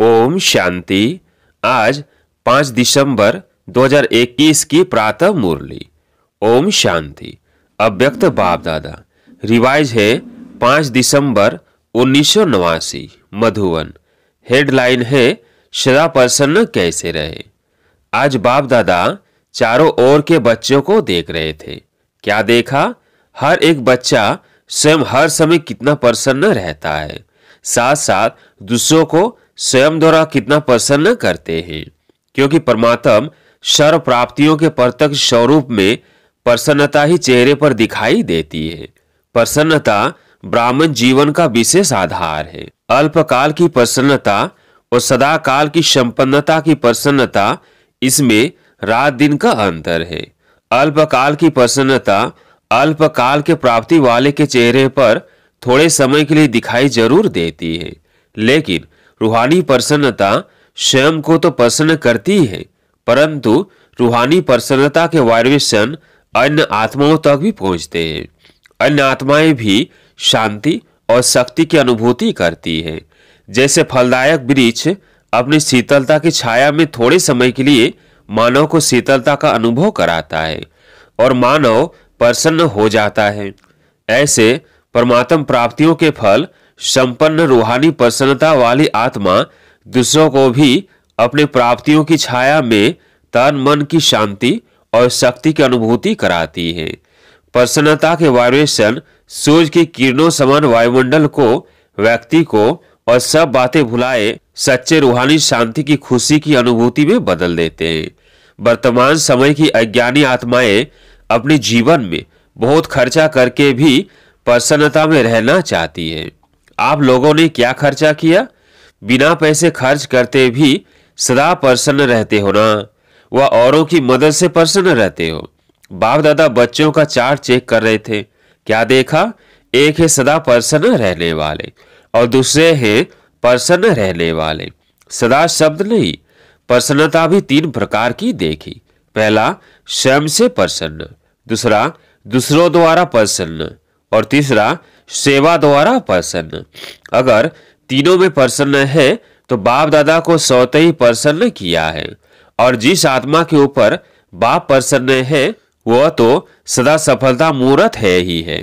ओम शांति आज पांच दिसंबर 2021 की प्रातः मुरली ओम शांति अव्यक्त बाप दादा रिवाइज है पांच दिसंबर उन्नीस मधुवन हेडलाइन है सदा प्रसन्न कैसे रहे आज बाप दादा चारों ओर के बच्चों को देख रहे थे क्या देखा हर एक बच्चा स्वयं हर समय कितना प्रसन्न रहता है साथ साथ दूसरों को स्वयं द्वारा कितना प्रसन्न करते हैं क्योंकि परमात्म सर्व प्राप्तियों के प्रत्यक्ष स्वरूप में प्रसन्नता ही चेहरे पर दिखाई देती है प्रसन्नता ब्राह्मण जीवन का विशेष आधार है अल्पकाल की प्रसन्नता और सदाकाल की संपन्नता की प्रसन्नता इसमें रात दिन का अंतर है अल्पकाल की प्रसन्नता अल्पकाल के प्राप्ति वाले के चेहरे पर थोड़े समय के लिए दिखाई जरूर देती है लेकिन रूहानी प्रसन्नता स्वयं को तो प्रसन्न करती है परंतु रूहानी प्रसन्नता के वायरवेशन अन्य आत्माओं तक भी पहुंचते हैं अन्य आत्माएं भी शांति और शक्ति की अनुभूति करती है जैसे फलदायक वृक्ष अपनी शीतलता की छाया में थोड़े समय के लिए मानव को शीतलता का अनुभव कराता है और मानव प्रसन्न हो जाता है ऐसे परमात्म प्राप्तियों के फल संपन्न रूहानी प्रसन्नता वाली आत्मा दूसरों को भी अपने प्राप्तियों की छाया में तन मन की शांति और शक्ति की अनुभूति कराती है प्रसन्नता के वाइब्रेशन सूर्य की किरणों समान वायुमंडल को व्यक्ति को और सब बातें भुलाए सच्चे रूहानी शांति की खुशी की अनुभूति में बदल देते हैं वर्तमान समय की अज्ञानी आत्माएं अपने जीवन में बहुत खर्चा करके भी प्रसन्नता में रहना चाहती हैं आप लोगों ने क्या खर्चा किया बिना पैसे खर्च करते भी सदा प्रसन्न रहते हो ना वह औरों की मदद से प्रसन्न रहते हो बाप दादा बच्चों का चार्ट चेक कर रहे थे क्या देखा एक है सदा प्रसन्न रहने वाले और दूसरे है प्रसन्न रहने वाले सदा शब्द नहीं प्रसन्नता भी तीन प्रकार की देखी पहला स्वयं से प्रसन्न दूसरा दूसरों द्वारा प्रसन्न और तीसरा सेवा द्वारा प्रसन्न अगर तीनों में प्रसन्न है तो बाप दादा को सौते ही प्रसन्न किया है और जिस आत्मा के ऊपर बाप प्रसन्न है वह तो सदा सफलता मूर्त है ही है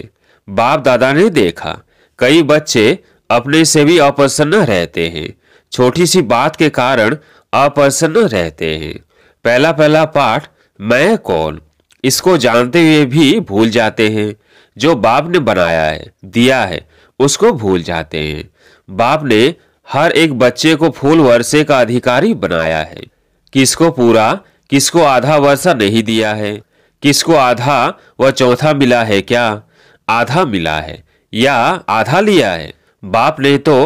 बाप दादा ने देखा कई बच्चे अपने से भी अप्रसन्न रहते हैं छोटी सी बात के कारण अप्रसन्न रहते हैं पहला पहला पाठ मैं कौन इसको जानते हुए भी भूल जाते हैं जो बाप ने बनाया है दिया है उसको भूल जाते हैं बाप ने हर एक बच्चे को फूल वर्षे का अधिकारी बनाया है किसको पूरा किसको आधा वर्षा नहीं दिया है किसको आधा व चौथा मिला है क्या आधा मिला है या आधा लिया है बाप ने तो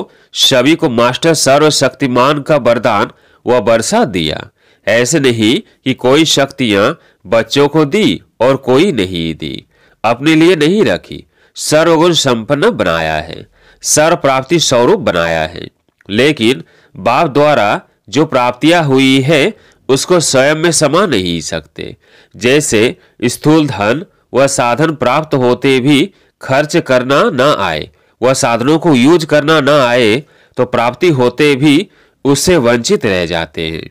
सभी को मास्टर सर्वशक्तिमान का वरदान व वर्षा दिया ऐसे नहीं कि कोई शक्तियां बच्चों को दी और कोई नहीं दी अपने लिए नहीं रखी सर्वगुण संपन्न बनाया है सर्व प्राप्ति स्वरूप बनाया है लेकिन बाप द्वारा जो प्राप्तियां हुई है उसको स्वयं में समा नहीं सकते जैसे स्थूल धन व साधन प्राप्त होते भी खर्च करना ना आए व साधनों को यूज करना ना आए तो प्राप्ति होते भी उससे वंचित रह जाते हैं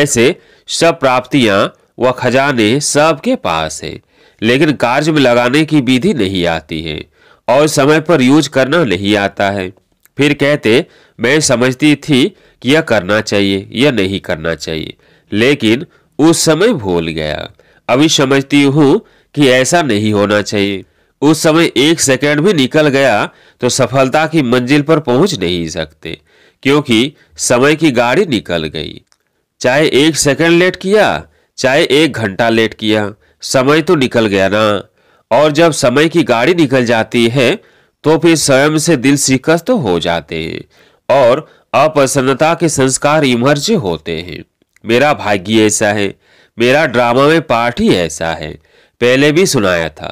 ऐसे सब प्राप्तियां व खजाने सबके पास है लेकिन कार्य में लगाने की विधि नहीं आती है और समय पर यूज करना नहीं आता है फिर कहते मैं समझती थी कि यह करना चाहिए यह नहीं करना चाहिए लेकिन उस समय भूल गया अभी समझती हूँ कि ऐसा नहीं होना चाहिए उस समय एक सेकंड भी निकल गया तो सफलता की मंजिल पर पहुंच नहीं सकते क्योंकि समय की गाड़ी निकल गई चाहे एक सेकंड लेट किया चाहे एक घंटा लेट किया समय तो निकल गया ना और जब समय की गाड़ी निकल जाती है तो फिर स्वयं से दिल शिकस्त हो जाते हैं और अप्रसन्नता के संस्कार इमर्ज होते हैं मेरा भाग्य ऐसा है मेरा ड्रामा में पाठ ही ऐसा है पहले भी सुनाया था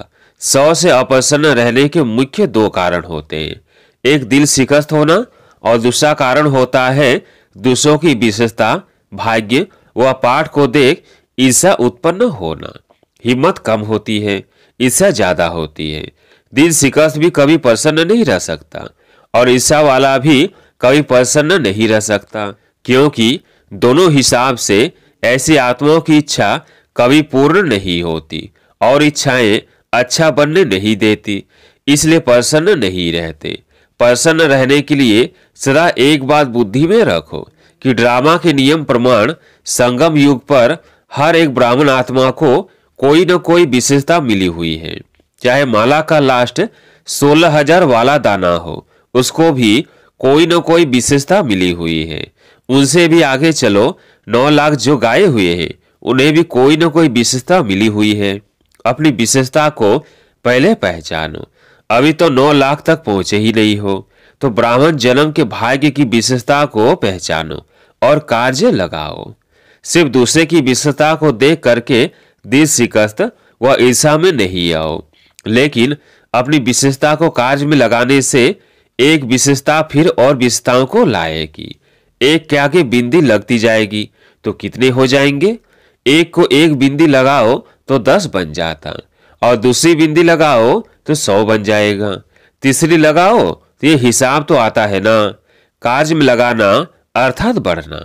सौ से अप्रसन्न रहने के मुख्य दो कारण होते हैं एक दिल शिकस्त होना और दूसरा कारण होता है दूसरों की विशेषता भाग्य व पाठ को देख ईर्षा उत्पन्न होना हिम्मत कम होती है ईर्षा ज़्यादा होती है दिल शिकस्त भी कभी प्रसन्न नहीं रह सकता और ईर्षा वाला भी कभी प्रसन्न नहीं रह सकता क्योंकि दोनों हिसाब से ऐसी आत्माओं की इच्छा कभी पूर्ण नहीं होती और इच्छाएं अच्छा बनने नहीं देती इसलिए प्रसन्न नहीं रहते प्रसन्न रहने के लिए सदा एक बात बुद्धि में रखो कि ड्रामा के नियम प्रमाण संगम युग पर हर एक ब्राह्मण आत्मा को कोई न कोई विशेषता मिली हुई है चाहे माला का लास्ट सोलह हजार वाला दाना हो उसको भी कोई न कोई विशेषता मिली हुई है उनसे भी आगे चलो नौ लाख जो गाए हुए हैं उन्हें भी कोई न कोई विशेषता मिली हुई है अपनी विशेषता को पहले पहचानो अभी तो नौ लाख तक पहुंचे ही नहीं हो तो ब्राह्मण जन्म के भाग्य की विशेषता को पहचानो और कार्य लगाओ सिर्फ दूसरे की विशेषता को देख करके दिस शिकस्त व ईर्षा में नहीं आओ लेकिन अपनी विशेषता को कार्य में लगाने से एक विशेषता फिर और विशेषताओं को लाएगी एक के आगे बिंदी लगती जाएगी तो कितने हो जाएंगे एक को एक बिंदी लगाओ तो दस बन जाता और दूसरी बिंदी लगाओ तो सौ बन जाएगा तीसरी लगाओ तो ये हिसाब तो आता है ना कार्य में लगाना अर्थात बढ़ना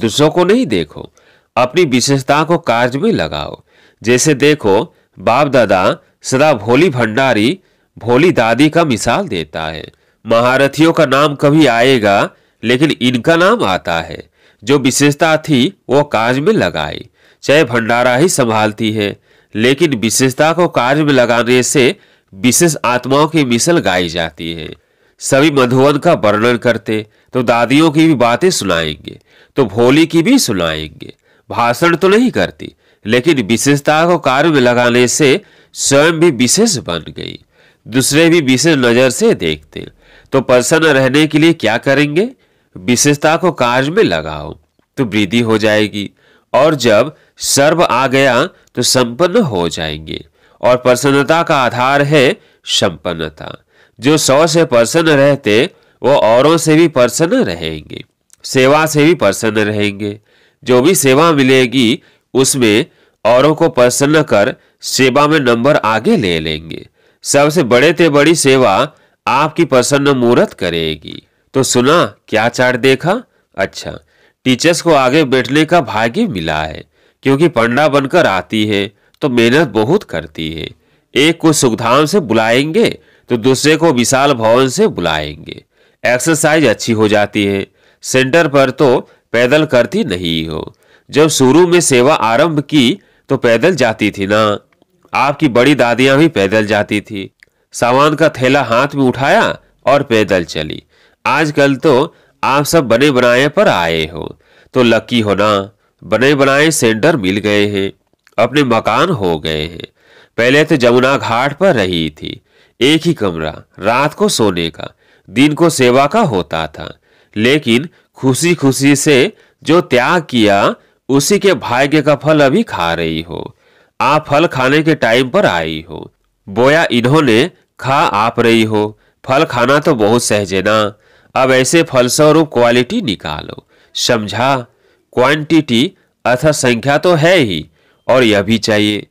दूसरों को नहीं देखो अपनी विशेषता को कार्य में लगाओ जैसे देखो बाप दादा सदा भोली भंडारी भोली दादी का मिसाल देता है महारथियों का नाम कभी आएगा लेकिन इनका नाम आता है जो विशेषता थी वो काज में लगाई चाहे भंडारा ही संभालती है लेकिन विशेषता को कार्य में लगाने से विशेष आत्माओं की मिसल गाई जाती है सभी मधुवन का वर्णन करते तो दादियों की भी बातें सुनाएंगे तो भोली की भी सुनाएंगे भाषण तो नहीं करती लेकिन विशेषता को कार्य लगाने से स्वयं भी विशेष बन गई दूसरे भी विशेष नजर से देखते तो प्रसन्न रहने के लिए क्या करेंगे विशेषता को कार्य में लगाओ तो वृद्धि हो जाएगी और जब सर्व आ गया तो संपन्न हो जाएंगे और प्रसन्नता का आधार है संपन्नता जो सौ से प्रसन्न रहते वो औरों से भी प्रसन्न रहेंगे सेवा से भी प्रसन्न रहेंगे जो भी सेवा मिलेगी उसमें औरों को प्रसन्न कर सेवा में नंबर आगे ले लेंगे सबसे बड़े ते बड़ी सेवा आपकी प्रसन्न मूर्त करेगी तो सुना क्या चार्ट देखा अच्छा टीचर्स को आगे बैठने का भाग्य मिला है क्योंकि पंडा बनकर आती है तो मेहनत बहुत करती है एक को सुखधाम से बुलाएंगे तो दूसरे को विशाल भवन से बुलाएंगे एक्सरसाइज अच्छी हो जाती है सेंटर पर तो पैदल करती नहीं हो जब शुरू में सेवा आरंभ की तो पैदल जाती थी ना आपकी बड़ी दादियां भी पैदल जाती थी सामान का थैला हाथ में उठाया और पैदल चली आजकल तो आप सब बने बनाए पर आए हो तो लकी हो ना बने बनाए सेंटर मिल गए हैं अपने मकान हो गए हैं पहले तो जमुना घाट पर रही थी एक ही कमरा रात को सोने का दिन को सेवा का होता था लेकिन खुशी खुशी से जो त्याग किया उसी के भाग्य का फल अभी खा रही हो आप फल खाने के टाइम पर आई हो बोया इन्होंने खा आप रही हो फल खाना तो बहुत सहज है ना अब ऐसे फल स्वरूप क्वालिटी निकालो समझा क्वांटिटी अर्थात संख्या तो है ही और यह भी चाहिए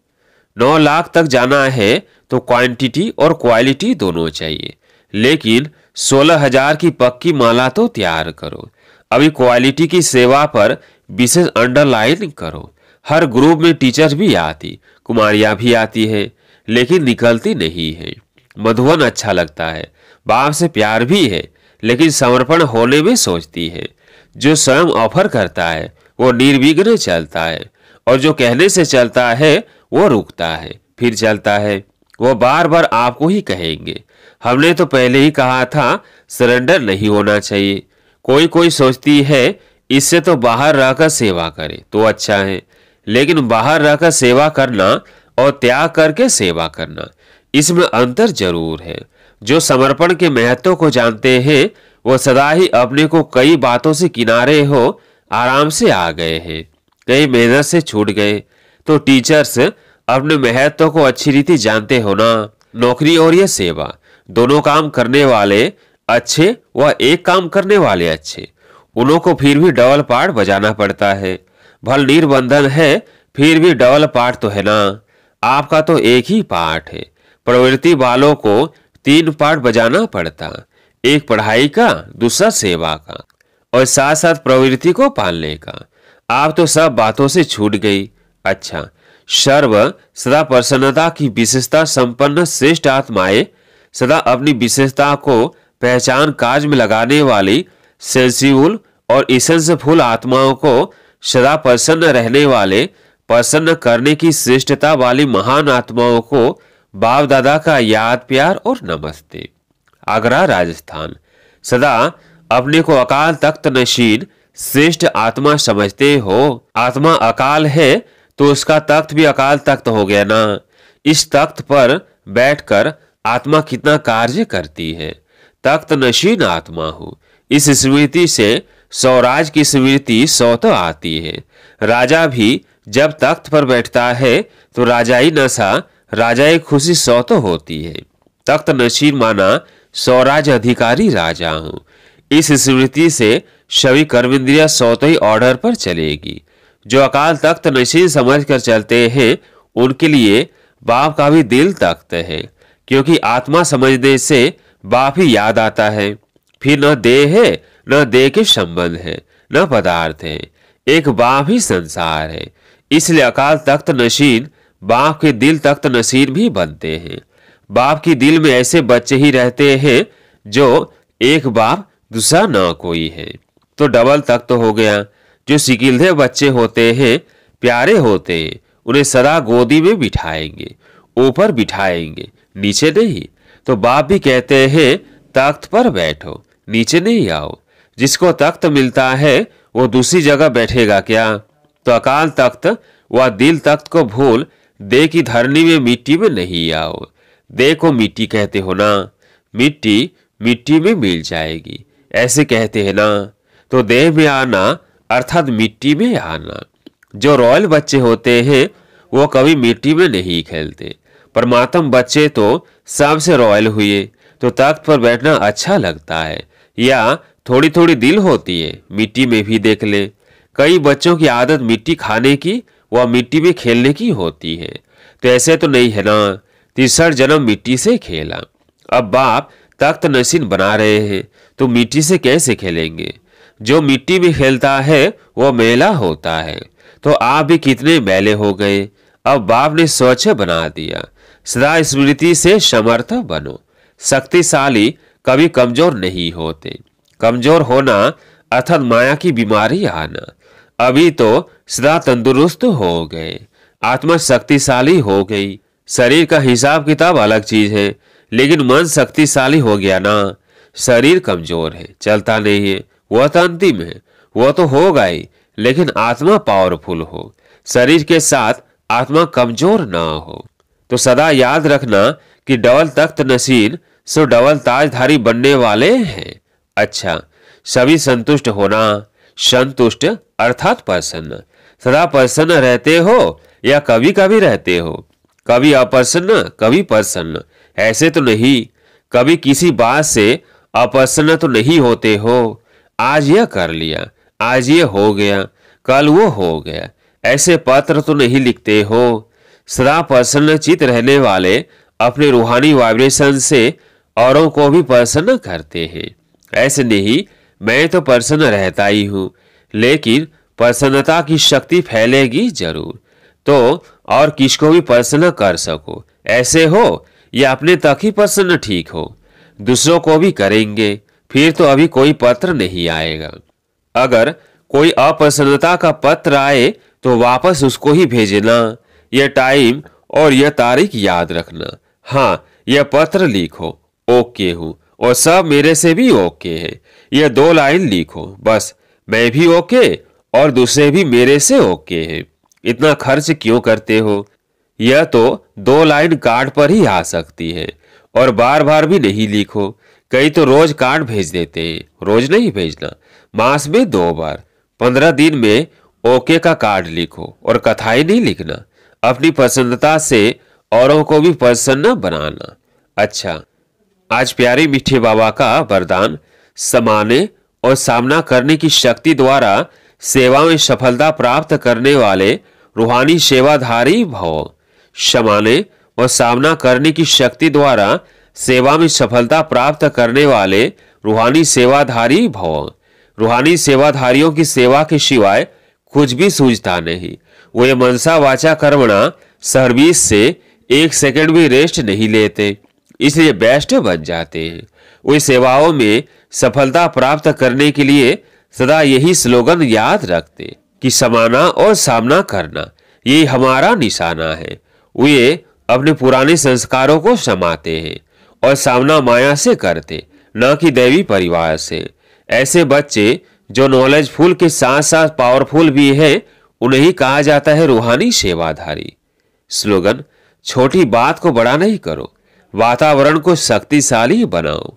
नौ लाख तक जाना है तो क्वांटिटी और क्वालिटी दोनों चाहिए लेकिन सोलह हजार की पक्की माला तो तैयार करो अभी क्वालिटी की सेवा पर विशेष अंडरलाइन करो हर ग्रुप में टीचर भी आती कुमारियाँ भी आती हैं लेकिन निकलती नहीं है मधुबन अच्छा लगता है बाप से प्यार भी है लेकिन समर्पण होने में सोचती है जो स्वयं ऑफर करता है वो निर्विघ्न चलता है और जो कहने से चलता है वो रुकता है फिर चलता है वो बार बार आपको ही कहेंगे हमने तो पहले ही कहा था सरेंडर नहीं होना चाहिए कोई कोई सोचती है इससे तो बाहर रहकर सेवा करे तो अच्छा है लेकिन बाहर रहकर सेवा करना और त्याग करके सेवा करना इसमें अंतर जरूर है जो समर्पण के महत्व को जानते हैं वो सदा ही अपने को कई बातों से किनारे हो आराम से आ गए हैं कई मेहनत से छूट गए तो टीचर्स अपने महत्व को अच्छी रीति जानते हो ना नौकरी और यह सेवा दोनों काम करने वाले अच्छे व एक काम करने वाले अच्छे उन्हों को फिर भी डबल पार्ट बजाना पड़ता है भल निर्बंधन है फिर भी डबल पार्ट तो है ना आपका तो एक ही पार्ट है प्रवृत्ति वालों को तीन पार्ट बजाना पड़ता एक पढ़ाई का दूसरा सेवा का और साथ साथ प्रवृत्ति को पालने का आप तो सब बातों से छूट गई अच्छा सर्व सदा प्रसन्नता की विशेषता संपन्न श्रेष्ठ आत्माएं सदा अपनी विशेषता को पहचान काज में लगाने वाली सेंसिबल और फूल आत्माओं को सदा प्रसन्न रहने वाले प्रसन्न करने की श्रेष्ठता वाली महान आत्माओं को बाप दादा का याद प्यार और नमस्ते आगरा राजस्थान सदा अपने को अकाल तख्त नशीन श्रेष्ठ आत्मा समझते हो आत्मा अकाल है तो उसका तख्त भी अकाल तख्त हो गया ना इस तख्त पर बैठकर आत्मा कितना कार्य करती है तख्त नशीन आत्मा हो इस स्मृति से स्वराज की स्मृति सौत तो आती है राजा भी जब तख्त पर बैठता है तो राजाई नशा राजाई खुशी तो होती है तख्त नशीर माना स्वराज अधिकारी राजा हूँ इस स्मृति से सभी कर्मेंद्रिया तो ही ऑर्डर पर चलेगी जो अकाल तख्त नशीर समझ कर चलते हैं उनके लिए बाप का भी दिल तख्त है क्योंकि आत्मा समझने से बाप ही याद आता है फिर न देह है न देह के संबंध है न पदार्थ है एक बाप ही संसार है इसलिए अकाल तख्त नशीन बाप के दिल तख्त नशीन भी बनते हैं बाप की दिल में ऐसे बच्चे ही रहते हैं जो एक बाप दूसरा न कोई है तो डबल तख्त तो हो गया जो सिकिल्धे बच्चे होते हैं प्यारे होते हैं उन्हें सदा गोदी में बिठाएंगे ऊपर बिठाएंगे नीचे नहीं तो बाप भी कहते हैं तख्त पर बैठो नीचे नहीं आओ जिसको तख्त मिलता है वो दूसरी जगह बैठेगा क्या तो अकाल तख्त व दिल तख्त को भूल दे की धरनी में मिट्टी में नहीं आओ दे को मिट्टी कहते हो ना मिट्टी मिट्टी में मिल जाएगी ऐसे कहते हैं ना तो देह में आना अर्थात मिट्टी में आना जो रॉयल बच्चे होते हैं वो कभी मिट्टी में नहीं खेलते परमात्म बच्चे तो सबसे रॉयल हुए तो तख्त पर बैठना अच्छा लगता है या थोड़ी थोड़ी दिल होती है मिट्टी में भी देख लें कई बच्चों की आदत मिट्टी खाने की व मिट्टी में खेलने की होती है तो ऐसे तो नहीं है ना तीसर जन्म मिट्टी से खेला अब बाप तख्त नशीन बना रहे हैं तो मिट्टी से कैसे खेलेंगे जो मिट्टी में खेलता है वह मेला होता है तो आप भी कितने मेले हो गए अब बाप ने स्वच्छ बना दिया सदा स्मृति से समर्थ बनो शक्तिशाली कभी कमजोर नहीं होते कमजोर होना अर्थात माया की बीमारी आना अभी तो सदा तंदुरुस्त हो गए आत्मा शक्तिशाली हो गई शरीर का हिसाब किताब अलग चीज है लेकिन मन शक्तिशाली हो गया ना शरीर कमजोर है चलता नहीं है वह तो अंतिम है वह तो होगा ही लेकिन आत्मा पावरफुल हो शरीर के साथ आत्मा कमजोर ना हो तो सदा याद रखना कि डबल तख्त नसीन सो डबल ताजधारी बनने वाले हैं अच्छा सभी संतुष्ट होना संतुष्ट अर्थात प्रसन्न सदा प्रसन्न रहते हो या कभी कभी रहते हो कभी अप्रसन्न कभी प्रसन्न ऐसे तो नहीं कभी किसी बात से अप्रसन्न तो नहीं होते हो आज यह कर लिया आज ये हो गया कल वो हो गया ऐसे पत्र तो नहीं लिखते हो सदा प्रसन्न चित रहने वाले अपने रूहानी वाइब्रेशन से औरों को भी प्रसन्न करते हैं ऐसे नहीं मैं तो प्रसन्न रहता ही हूँ लेकिन प्रसन्नता की शक्ति फैलेगी जरूर तो और किसको भी प्रसन्न कर सको ऐसे हो या अपने तक ही प्रसन्न ठीक हो दूसरों को भी करेंगे फिर तो अभी कोई पत्र नहीं आएगा अगर कोई अप्रसन्नता का पत्र आए तो वापस उसको ही भेजना यह टाइम और यह तारीख याद रखना हाँ यह पत्र लिखो ओके हूँ और सब मेरे से भी ओके है यह दो लाइन लिखो बस मैं भी ओके और दूसरे भी मेरे से ओके है इतना खर्च क्यों करते हो यह तो दो लाइन कार्ड पर ही आ सकती है और बार बार भी नहीं लिखो कई तो रोज कार्ड भेज देते हैं रोज नहीं भेजना मास में दो बार पंद्रह दिन में ओके का कार्ड लिखो और कथाएं नहीं लिखना अपनी पसंदता से औरों को भी प्रसन्न बनाना अच्छा आज प्यारे मीठे बाबा का वरदान समाने और सामना करने की शक्ति द्वारा सेवा में सफलता प्राप्त करने वाले रूहानी सेवाधारी भव समाने और सामना करने की शक्ति द्वारा सेवा में सफलता प्राप्त करने वाले रूहानी सेवाधारी भव रूहानी सेवाधारियों की सेवा के सिवाय कुछ भी सूझता नहीं वे मनसा वाचा कर्मणा सर्विस से एक सेकंड भी रेस्ट नहीं लेते इसलिए बेस्ट बन जाते हैं वे सेवाओं में सफलता प्राप्त करने के लिए सदा यही स्लोगन याद रखते कि समाना और सामना करना ये हमारा निशाना है वे अपने पुराने संस्कारों को समाते हैं और सामना माया से करते ना कि देवी परिवार से ऐसे बच्चे जो नॉलेजफुल के साथ साथ पावरफुल भी हैं उन्हें कहा जाता है रूहानी सेवाधारी स्लोगन छोटी बात को बड़ा नहीं करो वातावरण को शक्तिशाली बनाओ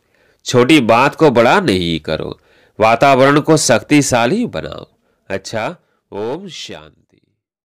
छोटी बात को बड़ा नहीं करो वातावरण को शक्तिशाली बनाओ अच्छा ओम शांति